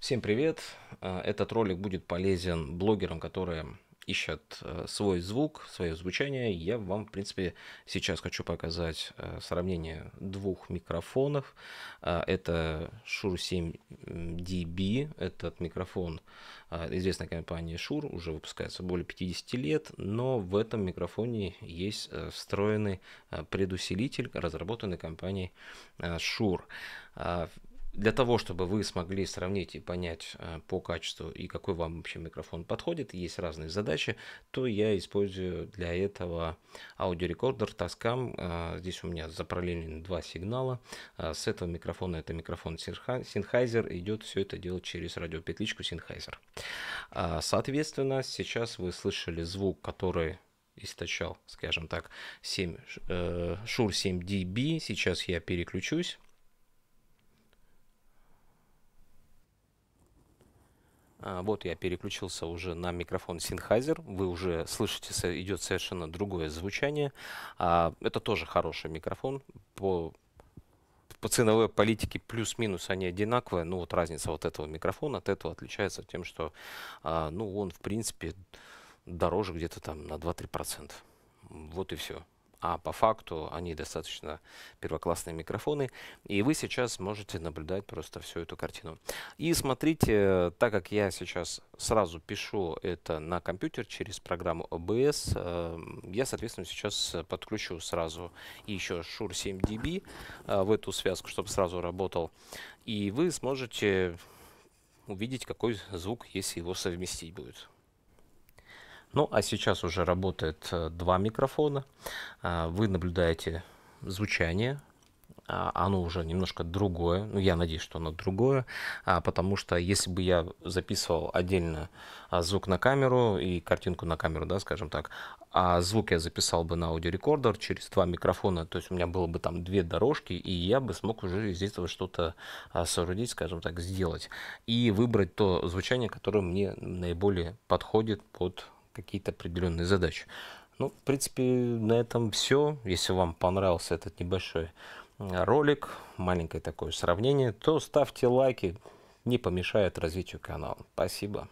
Всем привет! Э, этот ролик будет полезен блогерам, которые ищут э, свой звук, свое звучание. Я вам, в принципе, сейчас хочу показать э, сравнение двух микрофонов. Это Shure 7DB, этот микрофон известной компании Shure, уже выпускается более 50 лет, но в этом микрофоне есть встроенный предусилитель, разработанный компанией Shure для того, чтобы вы смогли сравнить и понять э, по качеству и какой вам вообще микрофон подходит, есть разные задачи, то я использую для этого аудиорекордер Tascam. Э, здесь у меня запараллелены два сигнала. Э, с этого микрофона, это микрофон Sennheiser, идет все это дело через радиопетличку Sennheiser. Соответственно, сейчас вы слышали звук, который источал, скажем так, 7, Shure 7DB. Сейчас я переключусь А, вот я переключился уже на микрофон Sennheiser. Вы уже слышите, идет совершенно другое звучание. А, это тоже хороший микрофон. По, по ценовой политике плюс-минус они одинаковые. Ну вот разница вот этого микрофона от этого отличается тем, что а, ну, он в принципе дороже где-то там на 2-3%. Вот и все а по факту они достаточно первоклассные микрофоны, и вы сейчас можете наблюдать просто всю эту картину. И смотрите, так как я сейчас сразу пишу это на компьютер через программу OBS, э, я, соответственно, сейчас подключу сразу еще Shure 7DB э, в эту связку, чтобы сразу работал, и вы сможете увидеть, какой звук, если его совместить будет. Ну, а сейчас уже работает э, два микрофона. Э, вы наблюдаете звучание а, оно уже немножко другое, ну я надеюсь, что оно другое, а, потому что если бы я записывал отдельно а, звук на камеру и картинку на камеру, да, скажем так, а звук я записал бы на аудиорекордер через два микрофона, то есть у меня было бы там две дорожки, и я бы смог уже из этого что-то соорудить, скажем так, сделать, и выбрать то звучание, которое мне наиболее подходит под какие-то определенные задачи. Ну, в принципе, на этом все. Если вам понравился этот небольшой а, ролик, маленькое такое сравнение, то ставьте лайки, не помешает развитию канала. Спасибо.